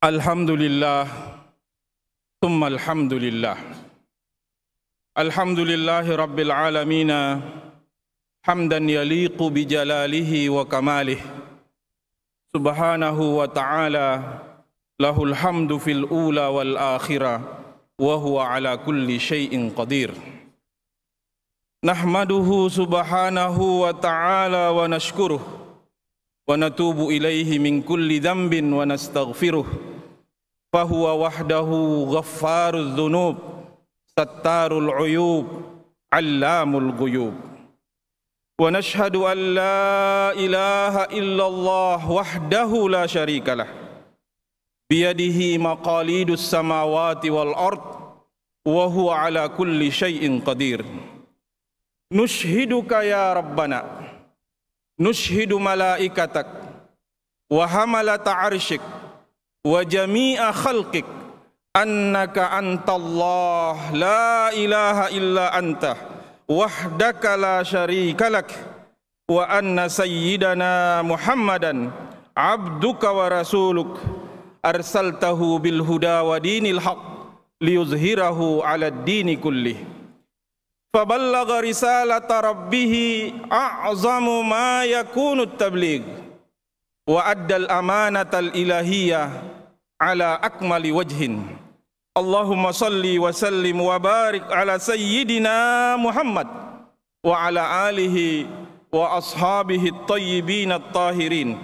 الحمد لله ثم الحمد لله الحمد لله رب العالمين حمدا يليق بجلاله وكماله سبحانه وتعالى له الحمد في الأولى والآخرة وهو على كل شيء قدير نحمده سبحانه وتعالى ونشكره ونتوب إليه من كل ذنب ونستغفره فهو وحده غفار الذنوب ستار العيوب علام الغيوب ونشهد أن لا إله إلا الله وحده لا شريك له بيده مقاليد السماوات والأرض وهو على كل شيء قدير نشهدك يا ربنا نشهد ملائكتك وحملة عرشك وجميع خلقك أنك أنت الله لا إله إلا أنت وحدك لا شريك لك وأن سيدنا محمدا عبدك ورسولك أرسلته بالهدى ودين الحق ليظهره على الدين كله فبلغ رسالة ربه أعظم ما يكون التبليغ وأدى الأمانة الإلهية على أكمل وجه اللهم صل وسلم وبارك على سيدنا محمد وعلى آله وأصحابه الطيبين الطاهرين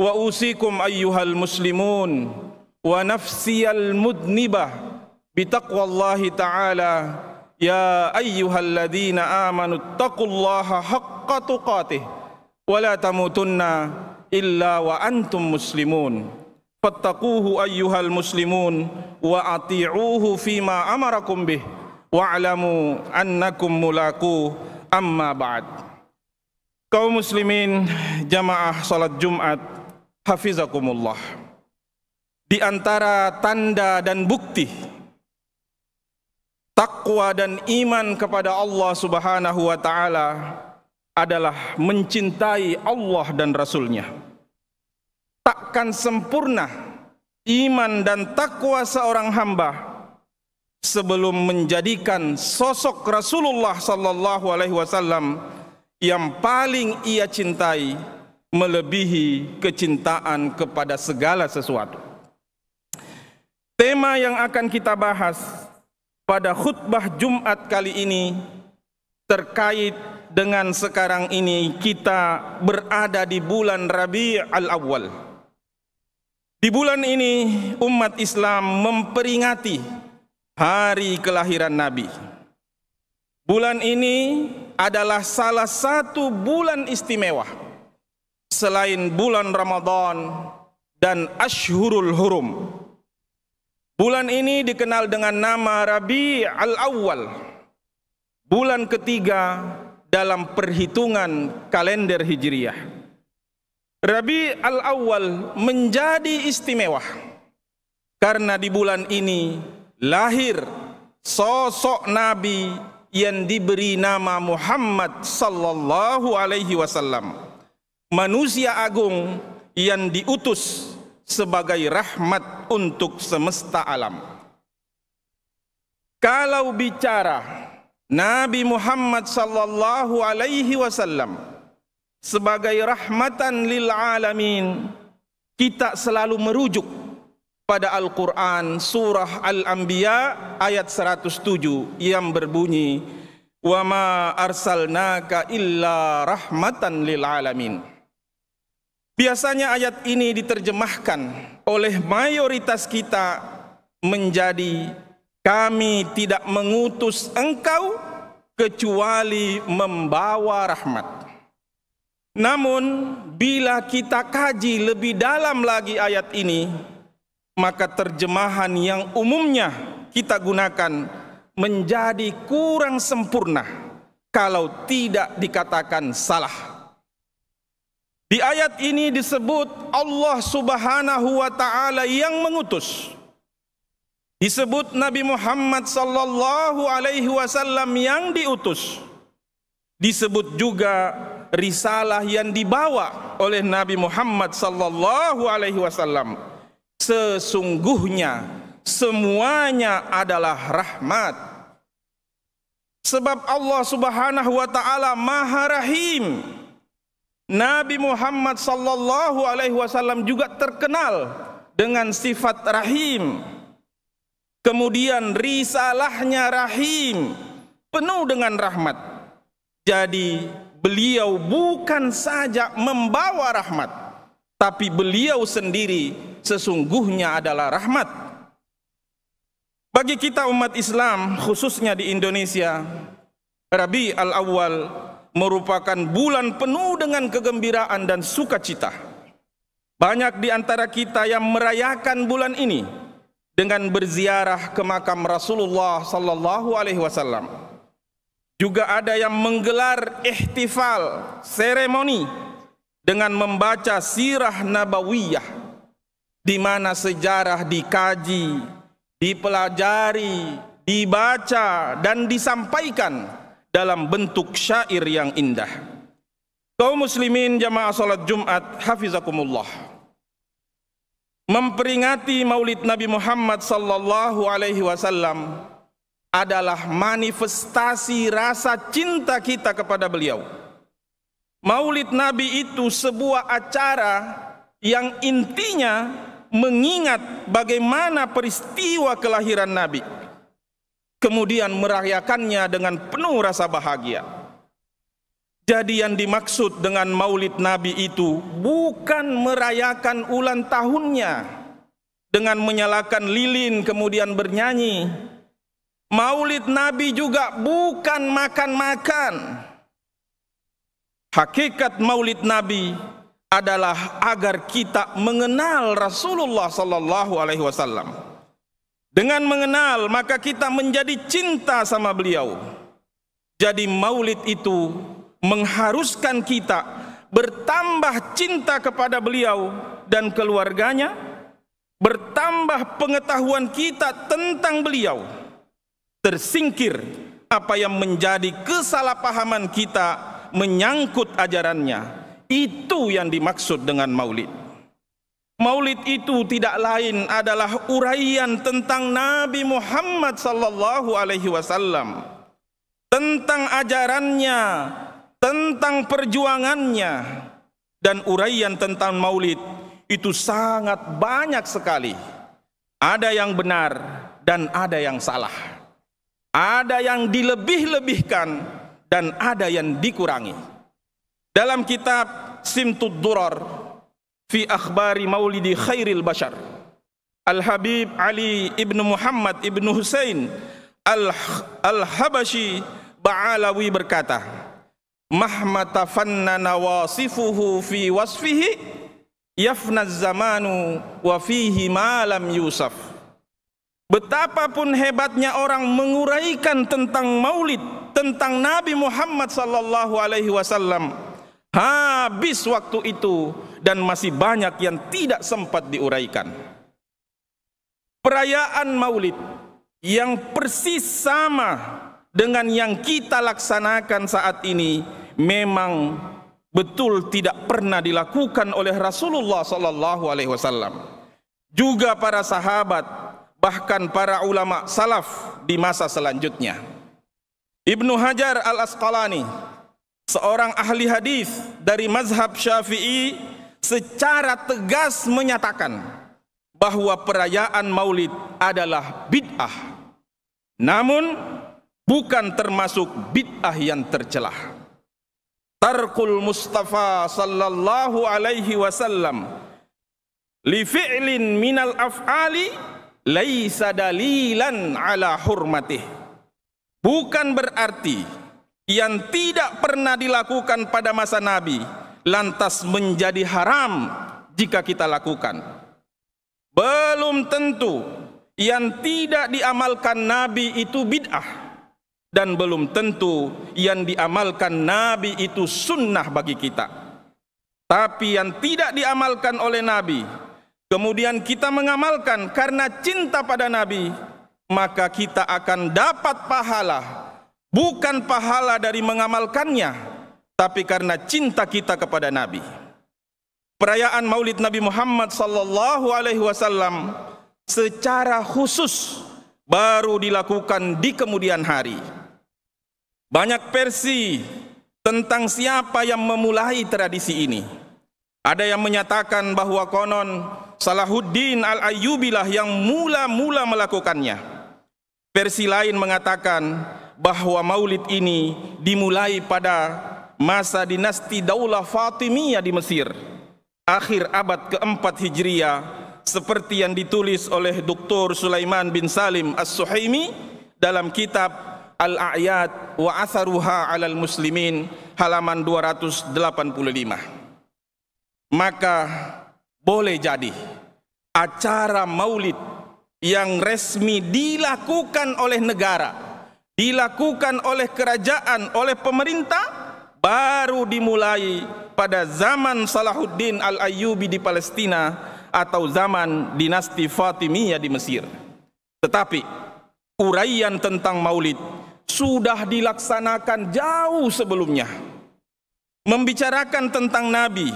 وأوصيكم أيها المسلمون ونفسي المذنبة بتقوى الله تعالى Ya ayyuhalladzina amanu taqullaha haqqa tuqatih wa la tamutunna illa wa antum muslimun. Fattaquhu ayyuhal muslimun wa ati'uhu أمركم amarakum bih أنكم annakum mulaku amma ba'd. Kaum muslimin jamaah salat Jumat hafizakumullah. Di antara tanda dan bukti Takwa dan iman kepada Allah Subhanahu wa taala adalah mencintai Allah dan Rasulnya. Takkan sempurna iman dan takwa seorang hamba sebelum menjadikan sosok Rasulullah sallallahu alaihi wasallam yang paling ia cintai melebihi kecintaan kepada segala sesuatu. Tema yang akan kita bahas pada khutbah Jumat kali ini terkait dengan sekarang ini kita berada di bulan Rabi' al-Awwal. Di bulan ini umat Islam memperingati hari kelahiran Nabi. Bulan ini adalah salah satu bulan istimewa selain bulan Ramadan dan Ashurul Hurum. Bulan ini dikenal dengan nama Rabi al-Awwal. Bulan ketiga dalam perhitungan kalender Hijriah. Rabi al-Awwal menjadi istimewa karena di bulan ini lahir sosok nabi yang diberi nama Muhammad sallallahu alaihi wasallam. Manusia agung yang diutus sebagai rahmat untuk semesta alam. Kalau bicara Nabi Muhammad sallallahu alaihi wasallam sebagai rahmatan lil alamin, kita selalu merujuk pada Al-Qur'an surah Al-Anbiya ayat 107 yang berbunyi wa ma arsalnaka illa rahmatan lil alamin. Biasanya ayat ini diterjemahkan oleh mayoritas kita menjadi kami tidak mengutus engkau kecuali membawa rahmat. Namun bila kita kaji lebih dalam lagi ayat ini, maka terjemahan yang umumnya kita gunakan menjadi kurang sempurna kalau tidak dikatakan salah. Di ayat ini disebut Allah Subhanahu wa taala yang mengutus. Disebut Nabi Muhammad sallallahu alaihi wasallam yang diutus. Disebut juga risalah yang dibawa oleh Nabi Muhammad sallallahu alaihi wasallam. Sesungguhnya semuanya adalah rahmat. Sebab Allah Subhanahu wa taala Maha Rahim. Nabi Muhammad sallallahu alaihi wasallam juga terkenal dengan sifat rahim. Kemudian risalahnya rahim, penuh dengan rahmat. Jadi beliau bukan saja membawa rahmat, tapi beliau sendiri sesungguhnya adalah rahmat. Bagi kita umat Islam khususnya di Indonesia, Rabi al-Awwal merupakan bulan penuh dengan kegembiraan dan sukacita. Banyak di antara kita yang merayakan bulan ini dengan berziarah ke makam Rasulullah sallallahu alaihi wasallam. Juga ada yang menggelar ihtifal, seremoni dengan membaca sirah nabawiyah di mana sejarah dikaji, dipelajari, dibaca dan disampaikan dalam bentuk syair yang indah. Kaum muslimin jamaah salat Jumat hafizakumullah. Memperingati Maulid Nabi Muhammad sallallahu alaihi wasallam adalah manifestasi rasa cinta kita kepada beliau. Maulid Nabi itu sebuah acara yang intinya mengingat bagaimana peristiwa kelahiran Nabi kemudian merayakannya dengan penuh rasa bahagia. Jadi yang dimaksud dengan Maulid Nabi itu bukan merayakan ulang tahunnya dengan menyalakan lilin kemudian bernyanyi. Maulid Nabi juga bukan makan-makan. Hakikat Maulid Nabi adalah agar kita mengenal Rasulullah sallallahu alaihi wasallam. Dengan mengenal maka kita menjadi cinta sama beliau. Jadi maulid itu mengharuskan kita bertambah cinta kepada beliau dan keluarganya, bertambah pengetahuan kita tentang beliau. Tersingkir apa yang menjadi kesalahpahaman kita menyangkut ajarannya. Itu yang dimaksud dengan maulid. Maulid itu tidak lain adalah uraian tentang Nabi Muhammad sallallahu alaihi wasallam, tentang ajarannya, tentang perjuangannya dan uraian tentang Maulid itu sangat banyak sekali. Ada yang benar dan ada yang salah. Ada yang dilebih-lebihkan dan ada yang dikurangi. Dalam kitab Simtud Duror fi akhbari maulidi khairil bashar Al-Habib Ali ibnu Muhammad ibnu husain Al-Habashi al Ba'alawi berkata Mahma tafannana wasifuhu fi wasfihi yafna zamanu wa fihi ma lam yusaf Betapapun hebatnya orang menguraikan tentang maulid tentang Nabi Muhammad sallallahu alaihi wasallam Habis waktu itu dan masih banyak yang tidak sempat diuraikan. Perayaan Maulid yang persis sama dengan yang kita laksanakan saat ini memang betul tidak pernah dilakukan oleh Rasulullah sallallahu alaihi wasallam. Juga para sahabat, bahkan para ulama salaf di masa selanjutnya. Ibnu Hajar Al-Asqalani seorang ahli hadis dari mazhab Syafi'i secara tegas menyatakan bahwa perayaan Maulid adalah bid'ah. Namun bukan termasuk bid'ah yang tercelah. Tarkul Mustafa sallallahu alaihi wasallam li fi'lin minal af'ali laisa dalilan ala hurmatih. Bukan berarti yang tidak pernah dilakukan pada masa Nabi lantas menjadi haram jika kita lakukan. Belum tentu yang tidak diamalkan Nabi itu bid'ah dan belum tentu yang diamalkan Nabi itu sunnah bagi kita. Tapi yang tidak diamalkan oleh Nabi, kemudian kita mengamalkan karena cinta pada Nabi, maka kita akan dapat pahala bukan pahala dari mengamalkannya, tapi karena cinta kita kepada Nabi. Perayaan Maulid Nabi Muhammad sallallahu alaihi wasallam secara khusus baru dilakukan di kemudian hari. Banyak versi tentang siapa yang memulai tradisi ini. Ada yang menyatakan bahwa konon Salahuddin Al-Ayyubilah yang mula-mula melakukannya. Versi lain mengatakan bahwa maulid ini dimulai pada masa dinasti Daulah Fatimiyah di Mesir akhir abad keempat Hijriah seperti yang ditulis oleh Dr. Sulaiman bin Salim As-Suhaimi dalam kitab Al-A'yad wa Atharuha 'alal Muslimin halaman 285 maka boleh jadi acara maulid yang resmi dilakukan oleh negara dilakukan oleh kerajaan, oleh pemerintah baru dimulai pada zaman Salahuddin Al-Ayyubi di Palestina atau zaman dinasti Fatimiyah di Mesir. Tetapi uraian tentang Maulid sudah dilaksanakan jauh sebelumnya. Membicarakan tentang Nabi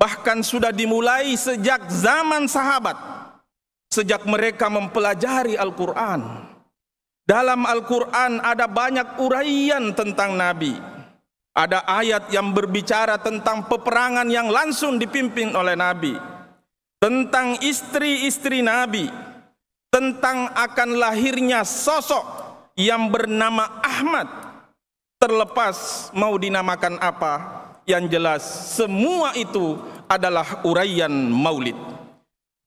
bahkan sudah dimulai sejak zaman sahabat, sejak mereka mempelajari Al-Qur'an. Dalam Al-Quran ada banyak uraian tentang Nabi. Ada ayat yang berbicara tentang peperangan yang langsung dipimpin oleh Nabi. Tentang istri-istri Nabi. Tentang akan lahirnya sosok yang bernama Ahmad. Terlepas mau dinamakan apa, yang jelas semua itu adalah uraian maulid.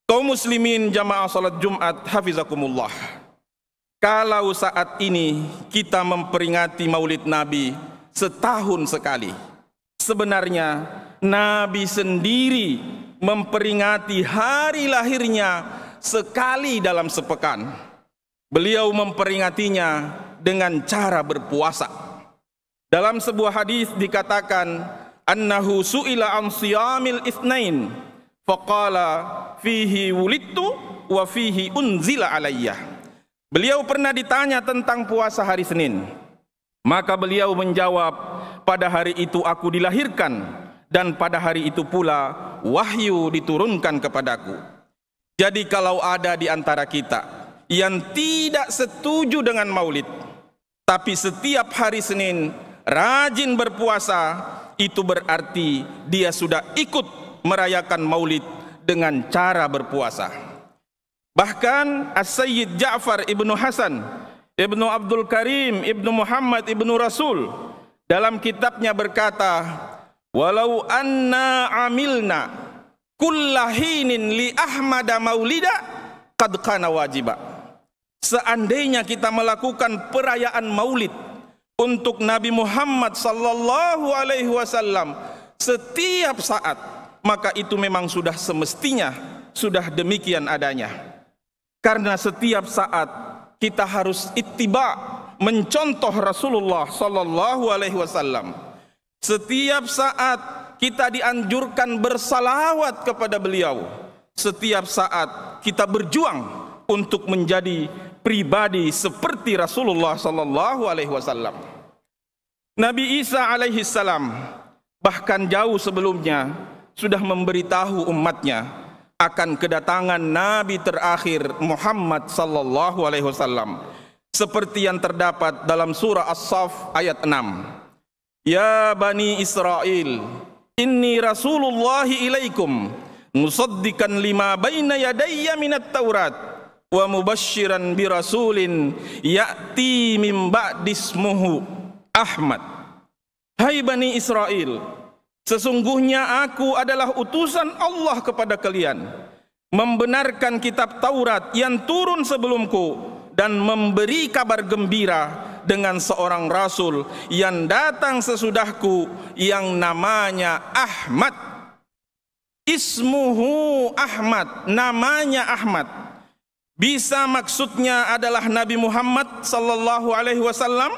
Kau muslimin jamaah salat Jumat hafizakumullah. Kalau saat ini kita memperingati Maulid Nabi setahun sekali, sebenarnya Nabi sendiri memperingati hari lahirnya sekali dalam sepekan. Beliau memperingatinya dengan cara berpuasa. Dalam sebuah hadis dikatakan, "Annahu su'ila an siyamil itsnain, faqala fihi wulidtu wa fihi unzila alayya." Beliau pernah ditanya tentang puasa hari Senin. Maka beliau menjawab, "Pada hari itu aku dilahirkan dan pada hari itu pula wahyu diturunkan kepadaku." Jadi kalau ada di antara kita yang tidak setuju dengan Maulid, tapi setiap hari Senin rajin berpuasa, itu berarti dia sudah ikut merayakan Maulid dengan cara berpuasa. Bahkan As-Sayyid Ja'far Ibnu Hasan, Ibnu Abdul Karim, Ibnu Muhammad, Ibnu Rasul dalam kitabnya berkata, "Walau anna amilna kullahinin li Ahmada maulida qad kana wajiba." Seandainya kita melakukan perayaan Maulid untuk Nabi Muhammad sallallahu alaihi wasallam setiap saat, maka itu memang sudah semestinya sudah demikian adanya. Karena setiap saat kita harus ittiba mencontoh Rasulullah sallallahu alaihi wasallam. Setiap saat kita dianjurkan bersalawat kepada beliau. Setiap saat kita berjuang untuk menjadi pribadi seperti Rasulullah sallallahu alaihi wasallam. Nabi Isa alaihi salam bahkan jauh sebelumnya sudah memberitahu umatnya akan kedatangan nabi terakhir Muhammad sallallahu alaihi wasallam seperti yang terdapat dalam surah As-Saff ayat 6 Ya Bani Israel Inni Rasulullah ilaikum musaddiqan lima baina yadayya minat Taurat wa mubasysyiran bi rasulin ya'ti min ba'dismuhu Ahmad Hai Bani Israel Sesungguhnya aku adalah utusan Allah kepada kalian Membenarkan kitab Taurat yang turun sebelumku Dan memberi kabar gembira dengan seorang Rasul yang datang sesudahku Yang namanya Ahmad Ismuhu Ahmad Namanya Ahmad Bisa maksudnya adalah Nabi Muhammad Sallallahu alaihi wasallam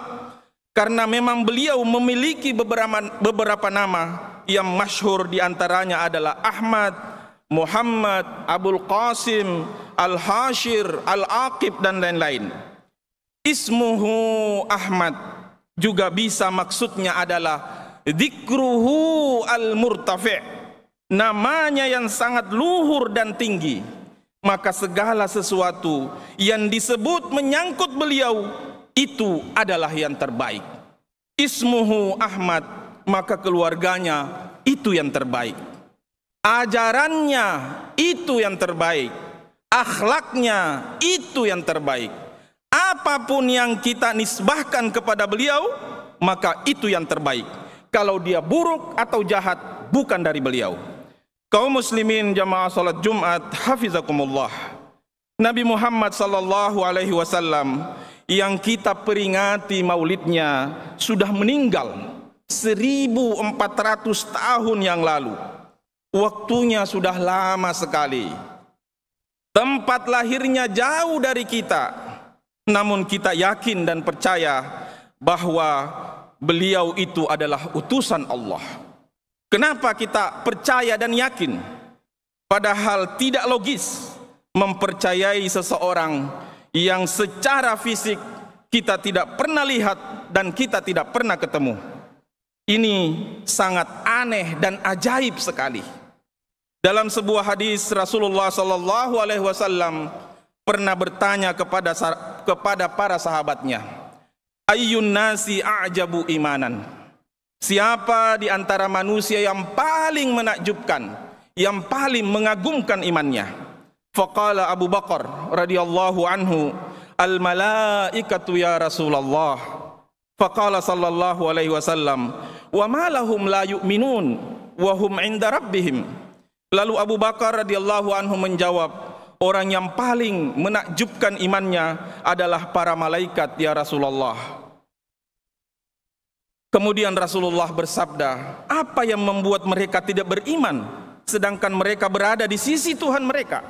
Karena memang beliau memiliki beberapa, beberapa nama yang masyhur diantaranya adalah Ahmad, Muhammad, Abdul Qasim, Al-Hashir, Al-Aqib dan lain-lain. Ismuhu Ahmad juga bisa maksudnya adalah Dikruhu al-murtafi' Namanya yang sangat luhur dan tinggi Maka segala sesuatu yang disebut menyangkut beliau Itu adalah yang terbaik Ismuhu Ahmad maka keluarganya itu yang terbaik. Ajarannya itu yang terbaik. Akhlaknya itu yang terbaik. Apapun yang kita nisbahkan kepada beliau, maka itu yang terbaik. Kalau dia buruk atau jahat, bukan dari beliau. Kaum muslimin jamaah salat Jumat, hafizakumullah. Nabi Muhammad sallallahu alaihi wasallam yang kita peringati maulidnya sudah meninggal 1400 tahun yang lalu. Waktunya sudah lama sekali. Tempat lahirnya jauh dari kita. Namun kita yakin dan percaya bahwa beliau itu adalah utusan Allah. Kenapa kita percaya dan yakin? Padahal tidak logis mempercayai seseorang yang secara fisik kita tidak pernah lihat dan kita tidak pernah ketemu. Ini sangat aneh dan ajaib sekali. Dalam sebuah hadis Rasulullah sallallahu alaihi wasallam pernah bertanya kepada kepada para sahabatnya, "Ayyun nasi a'jabu imanan?" Siapa di antara manusia yang paling menakjubkan, yang paling mengagumkan imannya? Faqala Abu Bakar radhiyallahu anhu, "Al malaikatu ya Rasulullah." Faqala sallallahu alaihi wasallam, wa malahum la yu'minun wa hum 'inda rabbihim. Lalu Abu Bakar radhiyallahu anhu menjawab, orang yang paling menakjubkan imannya adalah para malaikat ya Rasulullah. Kemudian Rasulullah bersabda, apa yang membuat mereka tidak beriman sedangkan mereka berada di sisi Tuhan mereka?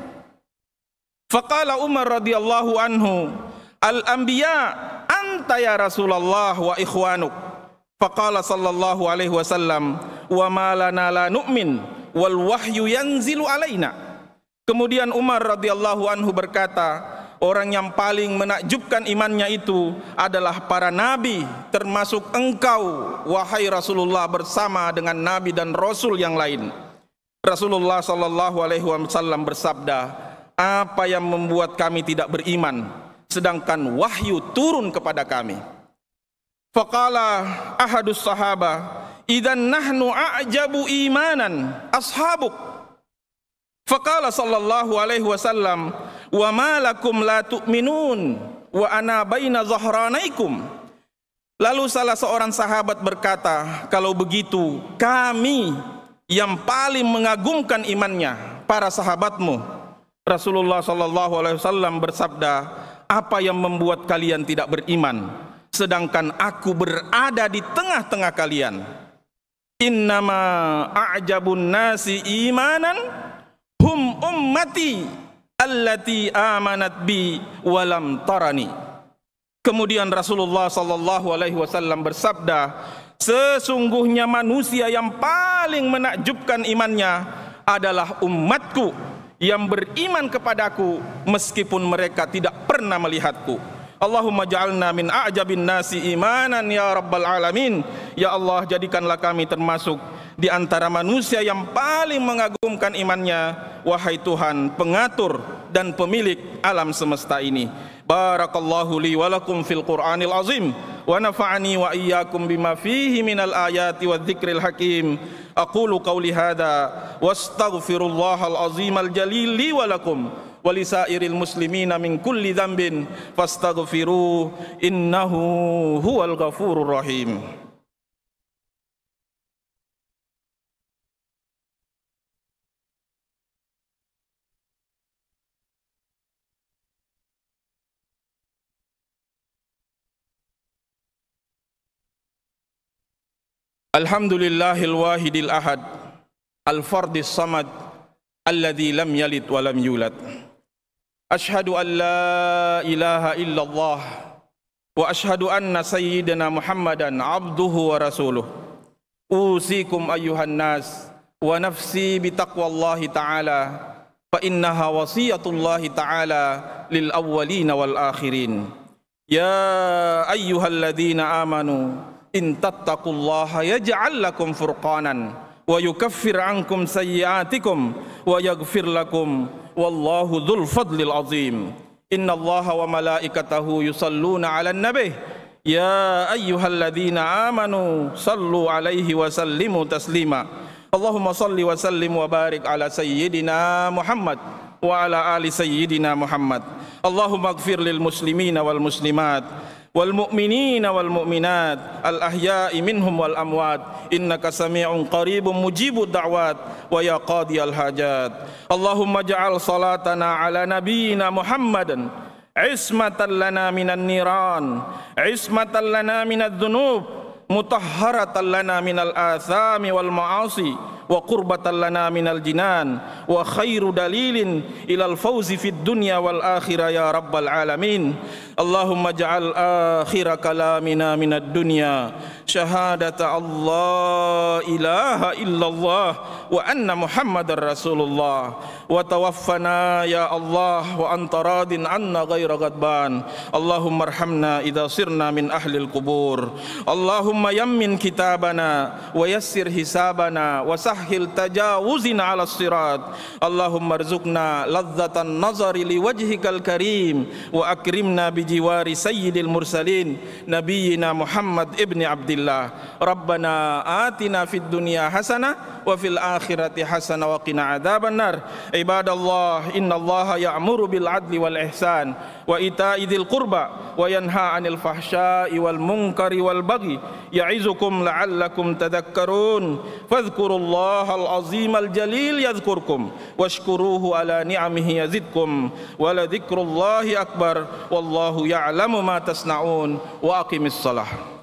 Faqala Umar radhiyallahu anhu, al-anbiya anta ya Rasulullah wa ikhwanuk. Faqala sallallahu alaihi wasallam, "Wa ma lana la nu'min wal wahyu yanzilu alaina." Kemudian Umar radhiyallahu anhu berkata, orang yang paling menakjubkan imannya itu adalah para nabi, termasuk engkau wahai Rasulullah bersama dengan nabi dan rasul yang lain. Rasulullah sallallahu alaihi wasallam bersabda, "Apa yang membuat kami tidak beriman sedangkan wahyu turun kepada kami?" Faqala ahadus sahaba, idan nahnu a'jabu imanan ashabuk." Faqala sallallahu alaihi wasallam, "Wa ma lakum la tu'minun wa ana baina zahranaikum." Lalu salah seorang sahabat berkata, "Kalau begitu, kami yang paling mengagumkan imannya para sahabatmu." Rasulullah sallallahu alaihi wasallam bersabda, "Apa yang membuat kalian tidak beriman?" sedangkan aku berada di tengah-tengah kalian. Innama a'jabun nasi imanan hum ummati allati amanat bi walam tarani. Kemudian Rasulullah sallallahu alaihi wasallam bersabda, sesungguhnya manusia yang paling menakjubkan imannya adalah umatku yang beriman kepadaku meskipun mereka tidak pernah melihatku. Allahumma ja'alna min a'jabin nasi imanan ya rabbal alamin ya Allah jadikanlah kami termasuk di antara manusia yang paling mengagumkan imannya wahai Tuhan pengatur dan pemilik alam semesta ini barakallahu li wa fil qur'anil azim wa nafa'ani wa iyyakum bima fihi minal ayati wa dhikril hakim aqulu qawli hadha wastaghfirullahal azimal jalil li wa lakum ولسائر المسلمين من كل ذنب فاستغفروه انه هو الغفور الرحيم الحمد لله الواحد الاحد الفرد الصمد الذي لم يلد ولم يولد أشهد أن لا إله إلا الله وأشهد أن سيدنا محمدا عبده ورسوله أوصيكم أيها الناس ونفسي بتقوى الله تعالى فإنها وصية الله تعالى للأولين والآخرين يا أيها الذين آمنوا إن تتقوا الله يجعل لكم فرقانا ويكفر عنكم سيئاتكم ويغفر لكم والله ذو الفضل العظيم إن الله وملائكته يصلون على النبي يا أيها الذين آمنوا صلوا عليه وسلموا تسليما اللهم صل وسلم وبارك على سيدنا محمد وعلى آل سيدنا محمد اللهم اغفر للمسلمين والمسلمات والمؤمنين والمؤمنات الأحياء منهم والأموات إنك سميع قريب مجيب الدعوات ويا قاضي الحاجات اللهم اجعل صلاتنا على نبينا محمد عصمة لنا من النيران عصمة لنا من الذنوب مطهرة لنا من الآثام والمعاصي wa qurbatan lana minal jinan wa khairu dalilin ilal fawzi fid dunya wal akhirah ya rabbal alamin Allahumma ja'al akhira kalamina minad dunya syahadata Allah ilaha illallah wa anna muhammadar rasulullah wa tawaffana ya Allah wa anta radin anna ghaira gadban Allahumma arhamna idha sirna min ahlil kubur Allahumma yammin kitabana wa yassir hisabana wa وسهل تجاوزنا على الصراط اللهم ارزقنا لذة النظر لوجهك الكريم وأكرمنا بجوار سيد المرسلين نبينا محمد ابن عبد الله ربنا آتنا في الدنيا حسنة وفي الآخرة حسنة وقنا عذاب النار عباد الله إن الله يأمر بالعدل والإحسان وإيتاء ذي القربى وينهى عن الفحشاء والمنكر والبغي يعظكم لعلكم تذكرون فاذكروا الله الله العظيم الجليل يذكركم واشكروه على نعمه يزدكم ولذكر الله أكبر والله يعلم ما تصنعون وأقم الصلاة